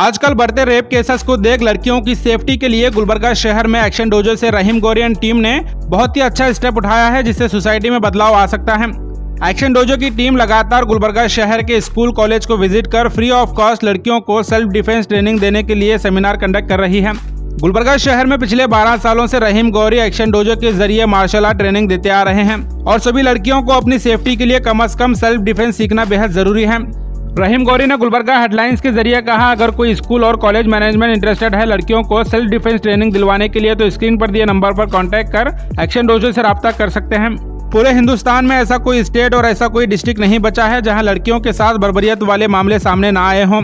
आजकल बढ़ते rape cases को देख लड़कियों की सेफ्टी के लिए गुलबर्गा शहर में एक्शन डोजो से रहीम गोरियन टीम ने बहुत ही अच्छा स्टेप उठाया है जिससे सोसाइटी में बदलाव आ सकता है एक्शन डोजो की टीम लगातार गुलबर्गा शहर के स्कूल कॉलेज को विजिट कर फ्री ऑफ कॉस्ट लड़कियों को सेल्फ डिफेंस ट्रेनिंग देने के लिए सेमिनार कंडक्ट कर रही है गुलबर्गा शहर में पिछले 12 सालों से रहीम गौरी एक्शन डोजो के जरिए मार्शल आर्ट ट्रेनिंग देते आ रहे हैं और सभी लड़कियों को अपनी सेफ्टी के लिए कम अज कम सेल्फ डिफेंस सीखना बेहद जरूरी है रहीम गौरी ने गुलबर्गा हेडलाइंस के जरिए कहा अगर कोई स्कूल और कॉलेज मैनेजमेंट इंटरेस्टेड है लड़कियों को सेल्फ डिफेंस ट्रेनिंग दिलवाने के लिए तो स्क्रीन पर दिए नंबर पर कांटेक्ट कर एक्शन डोजो से रब्ता कर सकते हैं पूरे हिंदुस्तान में ऐसा कोई स्टेट और ऐसा कोई डिस्ट्रिक्ट नहीं बचा है जहां लड़कियों के साथ बर्बरियत वाले मामले सामने न आए हों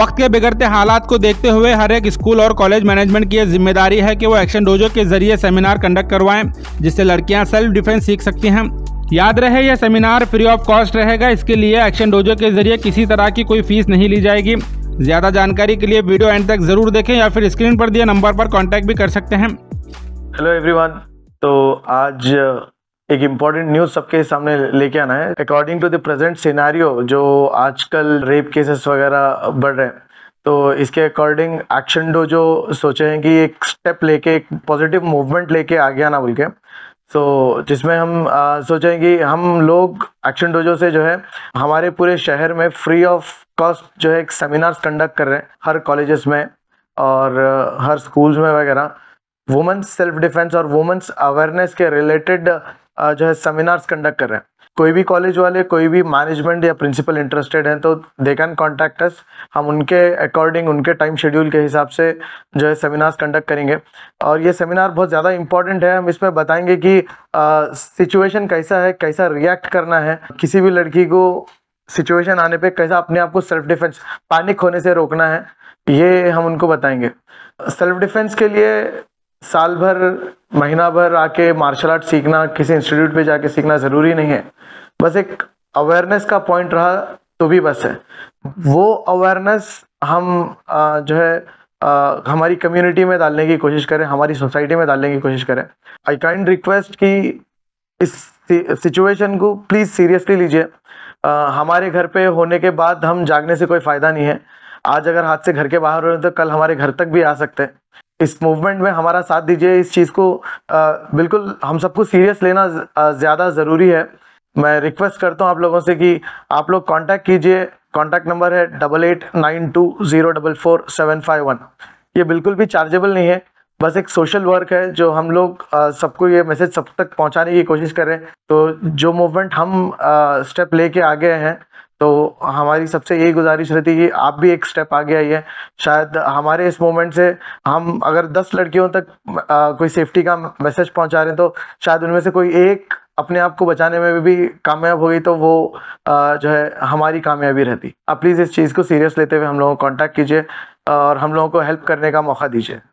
वक्त के बिगड़ते हालात को देखते हुए हर एक स्कूल और कॉलेज मैनेजमेंट की यह जिम्मेदारी है कि वो एक्शन डोजो के जरिए सेमिनार कंडक्ट करवाएं जिससे लड़कियां सेल्फ डिफेंस सीख सकती हैं याद रहे यह सेमिनार फ्री ऑफ कॉस्ट रहेगा इसके लिए एक्शन डोजो के जरिए किसी तरह की कोई फीस नहीं ली जाएगी ज्यादा जानकारी के लिए वीडियो एंड तक जरूर देखें या फिर स्क्रीन पर दिए नंबर पर कांटेक्ट भी कर सकते हैं हेलो एवरीवन तो आज uh, एक इम्पॉर्टेंट न्यूज़ सबके सामने लेके आना है according to the present scenario जो आजकल रेप केसेस वगैरह बढ़ रहे हैं तो इसके अकॉर्डिंग एक्शन डो जो सोचे हैं कि एक स्टेप लेके एक पॉजिटिव मूवमेंट लेके आ गया ना बोल के सो so, जिसमें हम सोचें कि हम लोग एक्शन डोजो से जो है हमारे पूरे शहर में फ्री ऑफ कॉस्ट जो है एक सेमिनार्स कंडक्ट कर रहे हैं हर कॉलेजेस में और हर स्कूल्स में वगैरह वुमेंस सेल्फ डिफेंस और वुमेंस अवेयरनेस के रिलेटेड जो है सेमिनार्स कंडक्ट कर रहे हैं कोई भी कॉलेज वाले कोई भी मैनेजमेंट या प्रिंसिपल इंटरेस्टेड हैं तो दे कैन कॉन्टैक्ट अस हम उनके अकॉर्डिंग उनके टाइम शेड्यूल के हिसाब से जो है सेमिनार्स कंडक्ट करेंगे और ये सेमिनार बहुत ज़्यादा इंपॉर्टेंट है हम इसमें बताएंगे कि सिचुएशन कैसा है कैसा रिएक्ट करना है किसी भी लड़की को सिचुएशन आने पर कैसा अपने आप को सेल्फ डिफेंस पैनिक होने से रोकना है ये हम उनको बताएंगे सेल्फ डिफेंस के लिए साल भर महीना भर आके मार्शल आर्ट सीखना किसी इंस्टीट्यूट पे जाके सीखना ज़रूरी नहीं है बस एक अवेयरनेस का पॉइंट रहा तो भी बस है वो अवेयरनेस हम जो है हमारी कम्युनिटी में डालने की कोशिश करें हमारी सोसाइटी में डालने की कोशिश करें आई काइंड रिक्वेस्ट कि इस सिचुएशन को प्लीज़ सीरियसली लीजिए हमारे घर पे होने के बाद हम जागने से कोई फ़ायदा नहीं है आज अगर हाथ से घर के बाहर हो रहे हैं तो कल हमारे घर तक भी आ सकते हैं इस मूवमेंट में हमारा साथ दीजिए इस चीज़ को आ, बिल्कुल हम सबको सीरियस लेना ज़्यादा ज़रूरी है मैं रिक्वेस्ट करता हूँ आप लोगों से कि आप लोग कांटेक्ट कीजिए कांटेक्ट नंबर है double eight nine two zero double four seven five one ये बिल्कुल भी चार्जेबल नहीं है बस एक सोशल वर्क है जो हम लोग सबको ये मैसेज सब तक पहुंचाने की कोशिश करें तो जो मूवमेंट हम स्टेप लेके आगे हैं तो हमारी सबसे यही गुजारिश रहती है कि आप भी एक स्टेप आगे आइए शायद हमारे इस मोमेंट से हम अगर दस लड़कियों तक आ, कोई सेफ्टी का मैसेज पहुंचा रहे हैं तो शायद उनमें से कोई एक अपने आप को बचाने में भी कामयाब हो गई तो वो आ, जो है हमारी कामयाबी रहती आप प्लीज़ इस चीज़ को सीरियस लेते हुए हम लोगों को कॉन्टैक्ट कीजिए और हम लोगों को हेल्प करने का मौका दीजिए